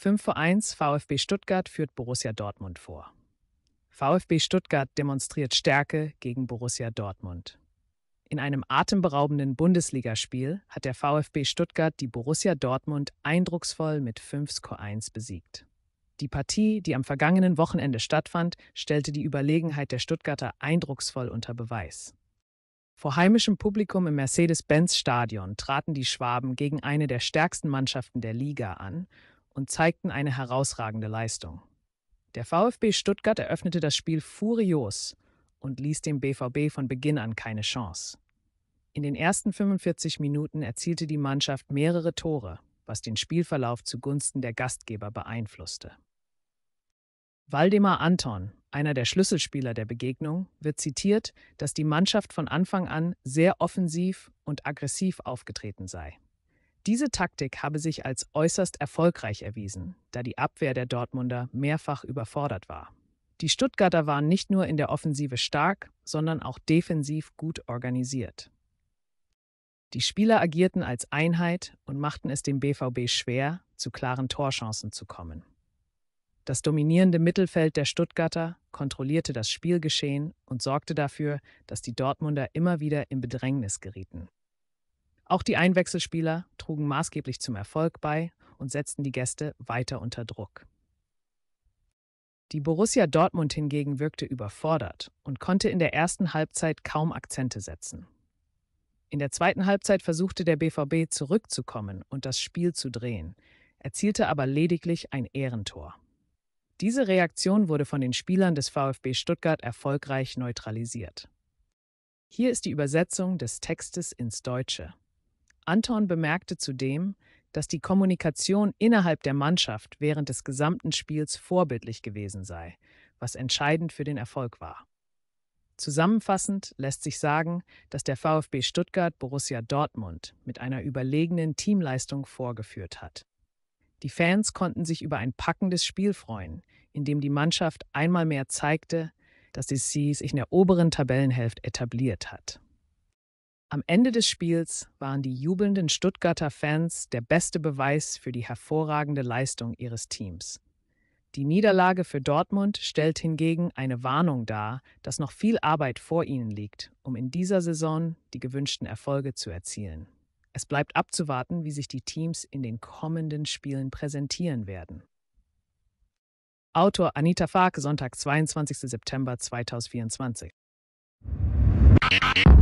5 vor 1 VfB Stuttgart führt Borussia Dortmund vor. VfB Stuttgart demonstriert Stärke gegen Borussia Dortmund. In einem atemberaubenden Bundesligaspiel hat der VfB Stuttgart die Borussia Dortmund eindrucksvoll mit 5 Score 1 besiegt. Die Partie, die am vergangenen Wochenende stattfand, stellte die Überlegenheit der Stuttgarter eindrucksvoll unter Beweis. Vor heimischem Publikum im Mercedes-Benz-Stadion traten die Schwaben gegen eine der stärksten Mannschaften der Liga an und zeigten eine herausragende Leistung. Der VfB Stuttgart eröffnete das Spiel furios und ließ dem BVB von Beginn an keine Chance. In den ersten 45 Minuten erzielte die Mannschaft mehrere Tore, was den Spielverlauf zugunsten der Gastgeber beeinflusste. Waldemar Anton, einer der Schlüsselspieler der Begegnung, wird zitiert, dass die Mannschaft von Anfang an sehr offensiv und aggressiv aufgetreten sei. Diese Taktik habe sich als äußerst erfolgreich erwiesen, da die Abwehr der Dortmunder mehrfach überfordert war. Die Stuttgarter waren nicht nur in der Offensive stark, sondern auch defensiv gut organisiert. Die Spieler agierten als Einheit und machten es dem BVB schwer, zu klaren Torchancen zu kommen. Das dominierende Mittelfeld der Stuttgarter kontrollierte das Spielgeschehen und sorgte dafür, dass die Dortmunder immer wieder in Bedrängnis gerieten. Auch die Einwechselspieler trugen maßgeblich zum Erfolg bei und setzten die Gäste weiter unter Druck. Die Borussia Dortmund hingegen wirkte überfordert und konnte in der ersten Halbzeit kaum Akzente setzen. In der zweiten Halbzeit versuchte der BVB zurückzukommen und das Spiel zu drehen, erzielte aber lediglich ein Ehrentor. Diese Reaktion wurde von den Spielern des VfB Stuttgart erfolgreich neutralisiert. Hier ist die Übersetzung des Textes ins Deutsche. Anton bemerkte zudem, dass die Kommunikation innerhalb der Mannschaft während des gesamten Spiels vorbildlich gewesen sei, was entscheidend für den Erfolg war. Zusammenfassend lässt sich sagen, dass der VfB Stuttgart Borussia Dortmund mit einer überlegenen Teamleistung vorgeführt hat. Die Fans konnten sich über ein packendes Spiel freuen, in dem die Mannschaft einmal mehr zeigte, dass sie sich in der oberen Tabellenhälfte etabliert hat. Am Ende des Spiels waren die jubelnden Stuttgarter Fans der beste Beweis für die hervorragende Leistung ihres Teams. Die Niederlage für Dortmund stellt hingegen eine Warnung dar, dass noch viel Arbeit vor ihnen liegt, um in dieser Saison die gewünschten Erfolge zu erzielen. Es bleibt abzuwarten, wie sich die Teams in den kommenden Spielen präsentieren werden. Autor Anita Fark, Sonntag, 22. September 2024.